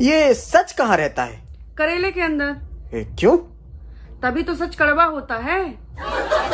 ये सच कहाँ रहता है करेले के अंदर ए, क्यों तभी तो सच कड़वा होता है